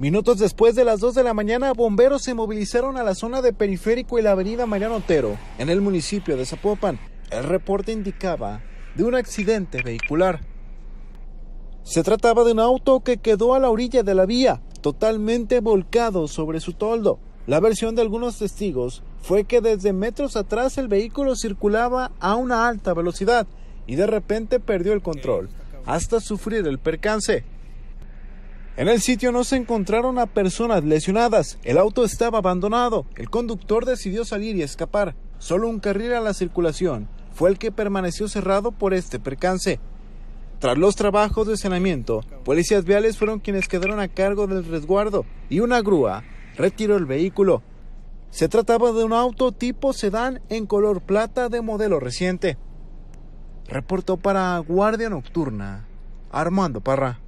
Minutos después de las 2 de la mañana, bomberos se movilizaron a la zona de Periférico y la avenida Mariano Otero, en el municipio de Zapopan. El reporte indicaba de un accidente vehicular. Se trataba de un auto que quedó a la orilla de la vía, totalmente volcado sobre su toldo. La versión de algunos testigos fue que desde metros atrás el vehículo circulaba a una alta velocidad y de repente perdió el control, hasta sufrir el percance. En el sitio no se encontraron a personas lesionadas, el auto estaba abandonado, el conductor decidió salir y escapar, solo un carril a la circulación fue el que permaneció cerrado por este percance. Tras los trabajos de saneamiento, policías viales fueron quienes quedaron a cargo del resguardo y una grúa retiró el vehículo. Se trataba de un auto tipo sedán en color plata de modelo reciente. Reportó para Guardia Nocturna Armando Parra.